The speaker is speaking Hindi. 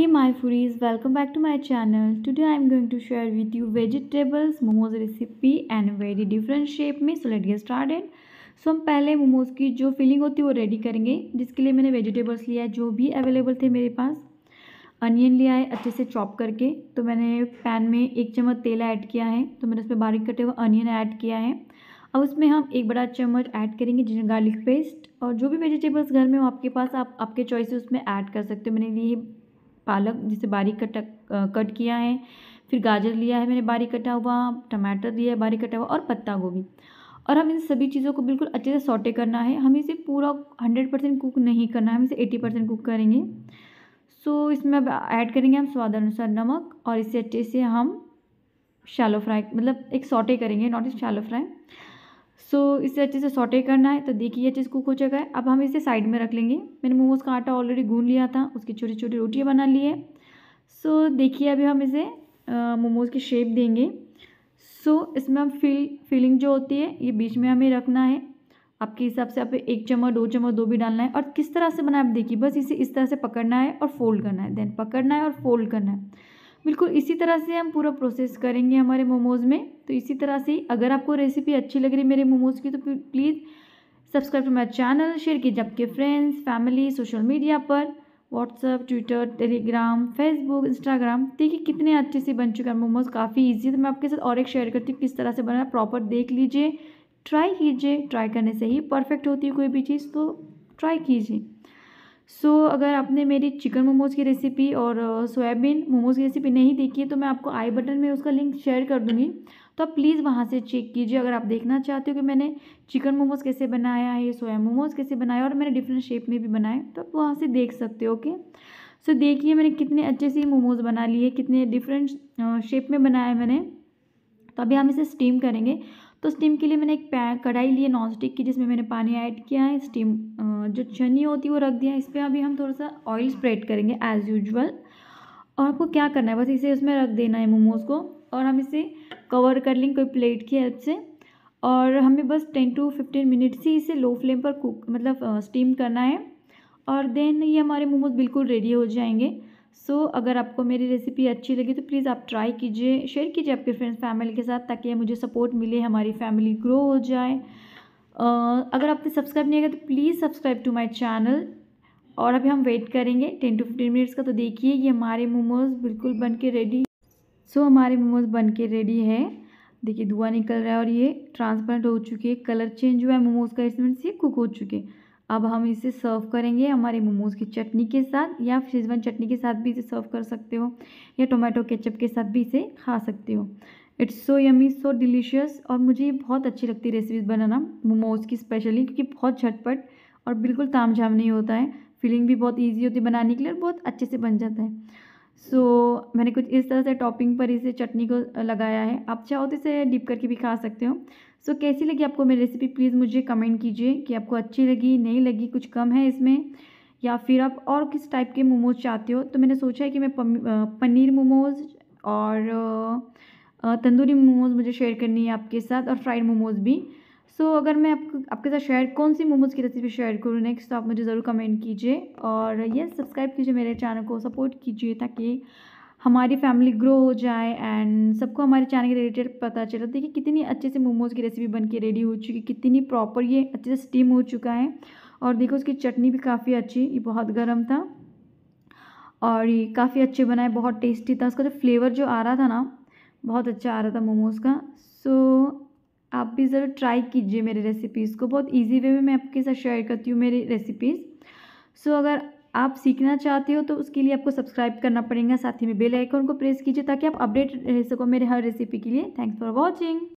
Hey my foodies, welcome back to my channel. Today I am going to share with you vegetables momos recipe and very different shape में. So let's get started. सो हम पहले मोमोज़ की जो फिलिंग होती है वो रेडी करेंगे जिसके लिए मैंने वेजिटेबल्स लिया है जो भी अवेलेबल थे मेरे पास अनियन लिया है अच्छे से चॉप करके तो मैंने पैन में एक चम्मच तेल ऐड किया है तो मैंने उसमें बारीक कटे हुए अनियन ऐड किया है अब उसमें हम एक बड़ा चम्मच ऐड करेंगे जिन्हें गार्लिक पेस्ट और जो भी वेजिटेबल्स घर में हो आपके पास आप आपके चॉइस उसमें ऐड कर सकते हो मैंने ये पालक जिसे बारीक कट कट किया है फिर गाजर लिया है मैंने बारीक कटा हुआ टमाटर लिया है बारीक कटा हुआ और पत्ता गोभी और हम इन सभी चीज़ों को बिल्कुल अच्छे से सॉटे करना है हम इसे पूरा हंड्रेड परसेंट कुक नहीं करना है हम इसे एटी परसेंट कुक करेंगे सो so, इसमें अब ऐड करेंगे हम स्वाद अनुसार नमक और इसे अच्छे से हम शैलो फ्राई मतलब एक सॉटे करेंगे not is shallow fry so so, इसे अच्छे से सॉटे करना है तो देखिए ये चीज़ कुक हो चुका है अब हम इसे साइड में रख लेंगे मैंने मोमोज़ का आटा ऑलरेडी गून लिया था उसकी छोटी छोटी रोटियाँ बना ली है सो so, देखिए अभी हम इसे मोमोज़ की शेप देंगे सो so, इसमें हम फिल फिलिंग जो होती है ये बीच में हमें रखना है आपके हिसाब से आप एक चम्मच दो चम्मच दो भी डालना है और किस तरह से बनाए आप देखिए बस इसे इस तरह से पकड़ना है और फोल्ड करना है देन पकड़ना है और फोल्ड करना है बिल्कुल इसी तरह से हम पूरा प्रोसेस करेंगे हमारे मोमोज़ में तो इसी तरह से अगर आपको रेसिपी अच्छी लग रही है मेरे मोमोज़ की तो please subscribe to my channel share कीजिए आपके फ्रेंड्स फैमिली सोशल मीडिया पर WhatsApp Twitter Telegram Facebook Instagram देखिए कितने अच्छे से बन चुका है मोमोज काफ़ी ईजी है तो मैं आपके साथ और एक शेयर करती हूँ किस तरह से बना प्रॉपर देख लीजिए ट्राई कीजिए ट्राई करने से ही परफेक्ट होती है कोई भी चीज़ तो ट्राई कीजिए सो so, अगर आपने मेरी चिकन मोमोज़ की रेसिपी और सोयाबीन मोमोज़ की रेसिपी नहीं देखी है तो मैं आपको आई बटन में उसका लिंक शेयर कर दूँगी तो आप प्लीज़ वहाँ से चेक कीजिए अगर आप देखना चाहते हो कि मैंने चिकन मोमोज़ कैसे बनाया है सोया मोमोज़ कैसे बनाया और मैंने डिफरेंट शेप में भी बनाए तो आप वहाँ से देख सकते हो ओके सो देखिए मैंने कितने अच्छे से मोमोज़ बना लिए कितने डिफरेंट शेप में बनाया मैंने तो अभी हम इसे स्टीम करेंगे तो स्टीम के लिए मैंने एक पै कढ़ाई ली है नॉन स्टिक की जिसमें मैंने पानी ऐड किया है स्टीम जो चनी होती है वो रख दिया इस पर अभी हम थोड़ा सा ऑयल स्प्रेड करेंगे एज़ यूजल और आपको क्या करना है बस इसे उसमें रख देना है मोमोज़ को और हम इसे कवर कर लेंगे कोई प्लेट की हेल्प से और हमें बस टेन टू फिफ्टीन मिनट्स ही इसे लो फ्लेम पर कुक मतलब स्टीम करना है और देन ये हमारे मोमोज़ बिल्कुल रेडी हो जाएंगे सो so, अगर आपको मेरी रेसिपी अच्छी लगी तो प्लीज़ आप ट्राई कीजिए शेयर कीजिए आपके फ्रेंड्स फैमिली के साथ ताकि मुझे सपोर्ट मिले हमारी फैमिली ग्रो हो जाए अगर आपने सब्सक्राइब नहीं किया तो please subscribe to my channel और अभी हम वेट करेंगे टेन टू फिफ्टीन मिनट्स का तो देखिए ये हमारे मोमोज़ बिल्कुल बन के रेडी सो so, हमारे मोमोज़ बन के रेडी है देखिए धुआं निकल रहा है और ये ट्रांसपेरेंट हो चुके हैं कलर चेंज हुआ है मोमोज़ का इसमें से कुक हो चुके अब हम इसे सर्व करेंगे हमारे मोमोज़ की चटनी के साथ या शेजवान चटनी के साथ भी इसे सर्व कर सकते हो या टोमेटो केचप के साथ भी इसे खा सकते हो it's so yummy so delicious और मुझे ये बहुत अच्छी लगती है रेसिपीज बनाना मोमोज़ की स्पेशली क्योंकि बहुत झटपट और बिल्कुल ताम झाम नहीं होता है फीलिंग भी बहुत ईजी होती है बनाने के लिए और बहुत अच्छे से बन जाता है सो so, मैंने कुछ इस तरह से टॉपिंग पर इसे चटनी को लगाया है आप चाहो तो इसे डिप करके भी खा सकते हो सो so, कैसी लगी आपको मेरी रेसिपी प्लीज़ मुझे कमेंट कीजिए कि आपको अच्छी लगी नहीं लगी कुछ कम है इसमें या फिर आप और किस टाइप के मोमोज़ चाहते हो तो मैंने सोचा है कि मैं पनीर मोमोज़ और तंदूरी मोमोज़ मुझे शेयर करनी है आपके साथ और फ्राइड मोमोज़ भी सो so, अगर मैं आपको आपके साथ शेयर कौन सी मोमोज़ की रेसिपी शेयर करूँ नेक्स्ट तो आप मुझे ज़रूर कमेंट कीजिए और ये सब्सक्राइब कीजिए मेरे चैनल को सपोर्ट कीजिए ताकि हमारी फैमिली ग्रो हो जाए एंड सबको हमारे चैनल के रिलेटेड पता चले तो देखिए कितनी अच्छे से मोमोज़ की रेसिपी बन के रेडी हो चुकी कितनी प्रॉपर ये अच्छे से स्टीम हो चुका है और देखो उसकी चटनी भी काफ़ी अच्छी ये बहुत गर्म था और ये काफ़ी अच्छे बनाए बहुत टेस्टी था उसका जो फ्लेवर जो आ रहा था ना बहुत अच्छा आ रहा था मोमोज़ का सो so, आप भी ज़रा ट्राई कीजिए मेरे रेसिपीज़ को बहुत इजी वे में मैं आपके साथ शेयर करती हूँ मेरी रेसिपीज़ सो so, अगर आप सीखना चाहते हो तो उसके लिए आपको सब्सक्राइब करना पड़ेगा साथ ही में बेल आइकन को प्रेस कीजिए ताकि आप अपडेट रह सको मेरे हर रेसिपी के लिए थैंक्स फॉर वॉचिंग